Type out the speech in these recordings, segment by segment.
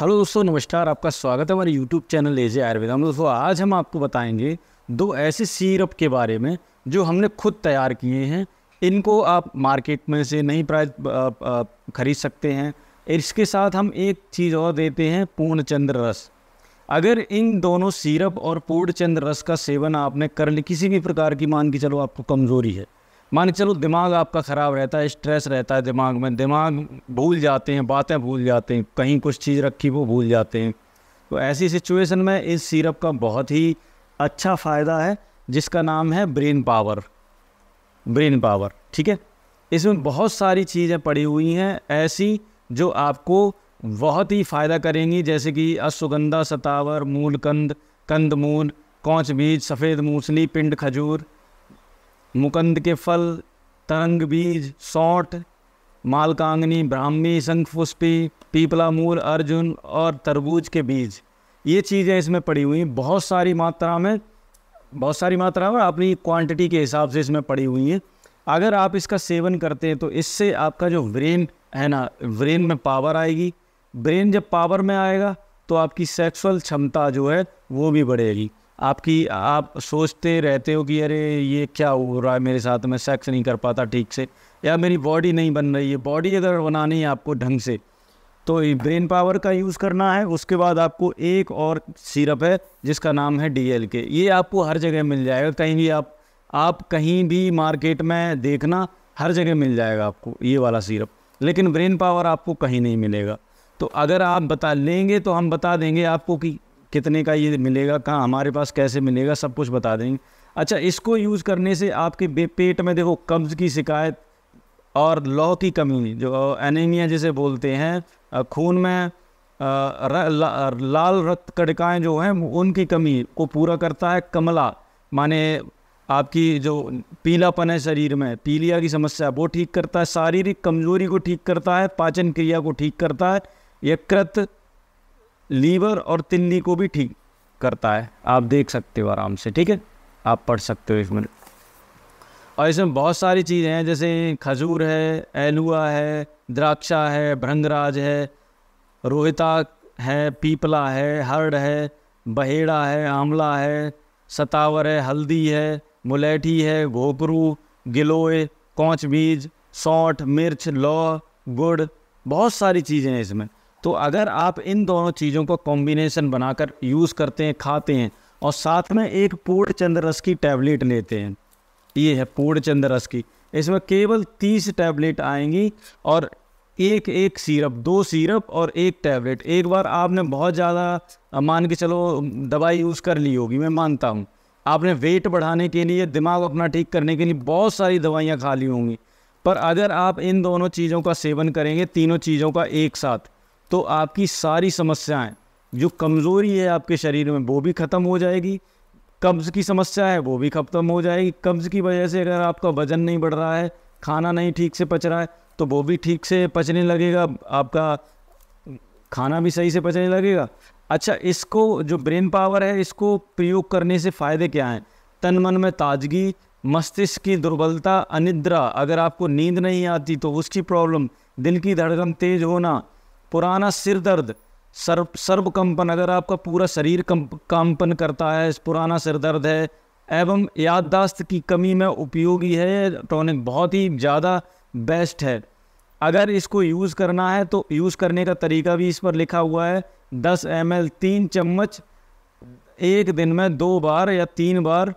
hello दोस्तों नमस्कार आपका स्वागत है हमारे यूट्यूब चैनल एजे आयुर्वेदा में दोस्तों आज हम आपको बताएंगे दो ऐसे सीरप के बारे में जो हमने खुद तैयार किए हैं इनको आप मार्केट में से नहीं प्राइस खरीद सकते हैं इसके साथ हम एक चीज़ और देते हैं पूर्णचंद्र रस अगर इन दोनों सीरप और पूर्णचंद्र रस का सेवन आपने कर किसी भी प्रकार की मान के चलो आपको कमज़ोरी है मान चलो दिमाग आपका ख़राब रहता है स्ट्रेस रहता है दिमाग में दिमाग भूल जाते हैं बातें भूल जाते हैं कहीं कुछ चीज़ रखी वो भूल जाते हैं तो ऐसी सिचुएशन में इस सीरप का बहुत ही अच्छा फ़ायदा है जिसका नाम है ब्रेन पावर ब्रेन पावर ठीक है इसमें बहुत सारी चीज़ें पड़ी हुई हैं ऐसी जो आपको बहुत ही फ़ायदा करेंगी जैसे कि अश्वगंधा सतावर मूलकंद मूल कौच बीज सफ़ेद मूसली पिंड खजूर मुकंद के फल तरंग बीज सौठ मालकांगनी ब्राह्मी पुष्पी पीपला मूल अर्जुन और तरबूज के बीज ये चीज़ें इसमें पड़ी हुई हैं बहुत सारी मात्रा में बहुत सारी मात्रा में अपनी क्वांटिटी के हिसाब से इसमें पड़ी हुई हैं अगर आप इसका सेवन करते हैं तो इससे आपका जो ब्रेन है ना ब्रेन में पावर आएगी ब्रेन जब पावर में आएगा तो आपकी सेक्सुअल क्षमता जो है वो भी बढ़ेगी आपकी आप सोचते रहते हो कि अरे ये क्या हो रहा है मेरे साथ मैं सेक्स नहीं कर पाता ठीक से या मेरी बॉडी नहीं बन रही है बॉडी अगर बनानी है आपको ढंग से तो ब्रेन पावर का यूज़ करना है उसके बाद आपको एक और सिरप है जिसका नाम है डी के ये आपको हर जगह मिल जाएगा कहीं भी आप आप कहीं भी मार्केट में देखना हर जगह मिल जाएगा आपको ये वाला सिरप लेकिन ब्रेन पावर आपको कहीं नहीं मिलेगा तो अगर आप बता लेंगे तो हम बता देंगे आपको कि कितने का ये मिलेगा कहाँ हमारे पास कैसे मिलेगा सब कुछ बता देंगे अच्छा इसको यूज़ करने से आपके पेट में देखो कब्ज़ की शिकायत और लौ की कमी जो एनीमिया जिसे बोलते हैं खून में लाल रक्त कड़काएँ जो हैं उनकी कमी को पूरा करता है कमला माने आपकी जो पीलापन है शरीर में पीलिया की समस्या वो ठीक करता है शारीरिक कमजोरी को ठीक करता है पाचन क्रिया को ठीक करता है यकृत लीवर और तिल्ली को भी ठीक करता है आप देख सकते हो आराम से ठीक है आप पढ़ सकते हो इसमें और इसमें बहुत सारी चीज़ें हैं जैसे खजूर है एलुआ है द्राक्षा है भृंगराज है रोहिता है पीपला है हर्ड है बहेड़ा है आंवला है सतावर है हल्दी है मुलैठी है घोपरू गिलोय कौच बीज सौठ मिर्च लौ गुड़ बहुत सारी चीज़ें हैं इसमें तो अगर आप इन दोनों चीज़ों को कॉम्बिनेशन बनाकर यूज़ करते हैं खाते हैं और साथ में एक पूर्ण चंद्र रस की टैबलेट लेते हैं ये है पूर्ण चंद्र रस की इसमें केवल तीस टैबलेट आएंगी और एक एक सिरप दो सिरप और एक टैबलेट एक बार आपने बहुत ज़्यादा मान के चलो दवाई यूज़ कर ली होगी मैं मानता हूँ आपने वेट बढ़ाने के लिए दिमाग अपना ठीक करने के लिए बहुत सारी दवाइयाँ खा ली होंगी पर अगर आप इन दोनों चीज़ों का सेवन करेंगे तीनों चीज़ों का एक साथ तो आपकी सारी समस्याएं जो कमज़ोरी है आपके शरीर में वो भी ख़त्म हो जाएगी कब्ज़ की समस्या है वो भी ख़त्म हो जाएगी कब्ज़ की वजह से अगर आपका वज़न नहीं बढ़ रहा है खाना नहीं ठीक से पच रहा है तो वो भी ठीक से पचने लगेगा आपका खाना भी सही से पचने लगेगा अच्छा इसको जो ब्रेन पावर है इसको प्रयोग करने से फ़ायदे क्या हैं तन मन में ताजगी मस्तिष्क की दुर्बलता अनिद्रा अगर आपको नींद नहीं आती तो उसकी प्रॉब्लम दिल की धड़कन तेज़ होना पुराना सिर दर्द सर्व सर्व कंपन अगर आपका पूरा शरीर कंप कंपन करता है पुराना सिर दर्द है एवं याददाश्त की कमी में उपयोगी है टॉनिक तो बहुत ही ज़्यादा बेस्ट है अगर इसको यूज़ करना है तो यूज़ करने का तरीका भी इस पर लिखा हुआ है दस एम एल तीन चम्मच एक दिन में दो बार या तीन बार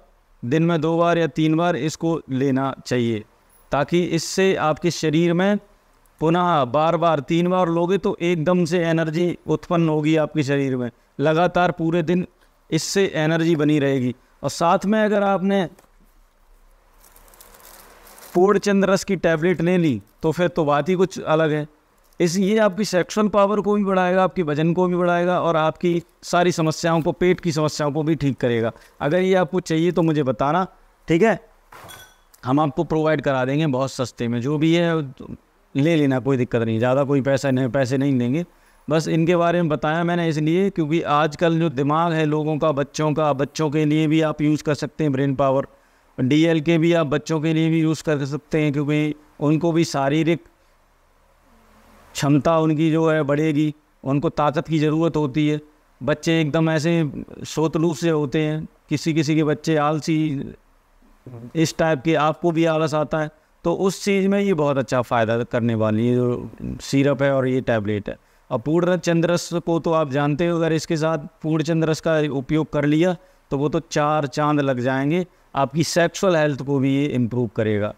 दिन में दो बार या तीन बार इसको लेना चाहिए ताकि इससे आपके शरीर में पुनः बार बार तीन बार लोगे तो एकदम से एनर्जी उत्पन्न होगी आपके शरीर में लगातार पूरे दिन इससे एनर्जी बनी रहेगी और साथ में अगर आपने पूर्णचंद रस की टैबलेट ले ली तो फिर तो बात ही कुछ अलग है इसलिए आपकी सेक्सुअल पावर को भी बढ़ाएगा आपके वजन को भी बढ़ाएगा और आपकी सारी समस्याओं को पेट की समस्याओं को भी ठीक करेगा अगर ये आपको चाहिए तो मुझे बताना ठीक है हम आपको प्रोवाइड करा देंगे बहुत सस्ते में जो भी है ले लेना कोई दिक्कत नहीं ज़्यादा कोई पैसा नहीं पैसे नहीं लेंगे बस इनके बारे में बताया मैंने इसलिए क्योंकि आजकल जो दिमाग है लोगों का बच्चों का बच्चों के लिए भी आप यूज़ कर सकते हैं ब्रेन पावर डी एल के भी आप बच्चों के लिए भी यूज़ कर सकते हैं क्योंकि उनको भी शारीरिक क्षमता उनकी जो है बढ़ेगी उनको ताकत की ज़रूरत होती है बच्चे एकदम ऐसे सोतलू से होते हैं किसी किसी के बच्चे आलसी इस टाइप के आपको भी आलस आता है तो उस चीज़ में ये बहुत अच्छा फ़ायदा करने वाली है जो सीरप है और ये टैबलेट है अब पूर्ण चंद्रस को तो आप जानते हो अगर इसके साथ पूर्ण चंद्रस का उपयोग कर लिया तो वो तो चार चांद लग जाएंगे आपकी सेक्सुअल हेल्थ को भी ये इम्प्रूव करेगा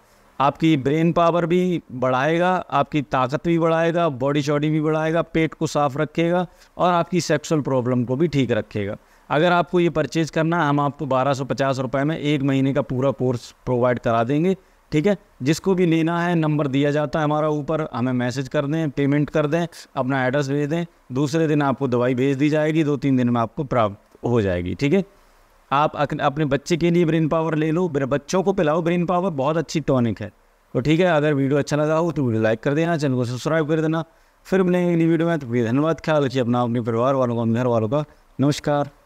आपकी ब्रेन पावर भी बढ़ाएगा आपकी ताकत भी बढ़ाएगा बॉडी शॉडी भी बढ़ाएगा पेट को साफ रखेगा और आपकी सेक्सुअल प्रॉब्लम को भी ठीक रखेगा अगर आपको ये परचेज़ करना है हम आपको बारह सौ पचास रुपये में एक महीने का पूरा कोर्स प्रोवाइड करा देंगे ठीक है जिसको भी लेना है नंबर दिया जाता है हमारा ऊपर हमें मैसेज कर दें पेमेंट कर दें अपना एड्रेस भेज दें दूसरे दिन आपको दवाई भेज दी जाएगी दो तीन दिन में आपको प्राप्त हो जाएगी ठीक है आप अपने बच्चे के लिए ब्रेन पावर ले लो बच्चों को पिलाओ ब्रेन पावर बहुत अच्छी टॉनिक है तो ठीक है अगर वीडियो अच्छा लगा हो तो वीडियो लाइक कर देना चैनल को सब्सक्राइब कर देना फिर मिलेंगे अगली वीडियो में तो धन्यवाद ख्याल रखिए अपना अपने परिवार वालों का घर वालों का नमस्कार